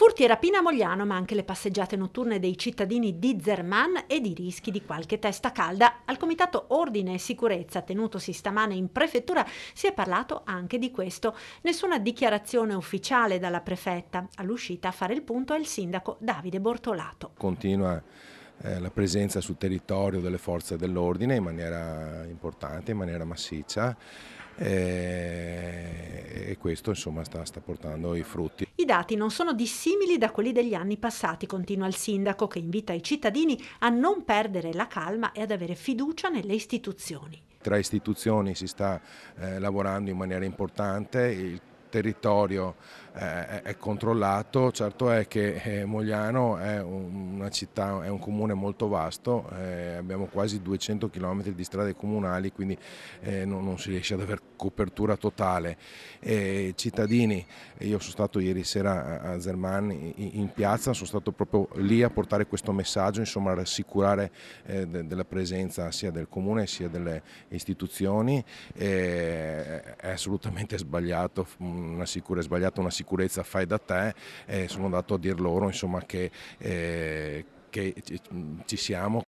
Furti e rapina a Mogliano, ma anche le passeggiate notturne dei cittadini di Zerman e i rischi di qualche testa calda. Al Comitato Ordine e Sicurezza, tenutosi stamane in prefettura, si è parlato anche di questo. Nessuna dichiarazione ufficiale dalla prefetta. All'uscita a fare il punto è il sindaco Davide Bortolato. Continua eh, la presenza sul territorio delle forze dell'ordine in maniera importante, in maniera massiccia eh, e questo insomma, sta, sta portando i frutti dati non sono dissimili da quelli degli anni passati, continua il sindaco, che invita i cittadini a non perdere la calma e ad avere fiducia nelle istituzioni. Tra istituzioni si sta eh, lavorando in maniera importante, il territorio eh, è controllato, certo è che eh, Mogliano è una città, è un comune molto vasto, eh, abbiamo quasi 200 km di strade comunali, quindi eh, non, non, si riesce ad avere copertura totale. E cittadini, io sono stato ieri sera a Zerman in, in, piazza, sono stato proprio lì a portare questo messaggio, insomma a rassicurare eh, de, della presenza sia del comune sia delle istituzioni, eh, è assolutamente sbagliato una sicura, sbagliato una sicurezza fai da te e eh, sono andato a dir loro insomma, che, eh, che ci siamo,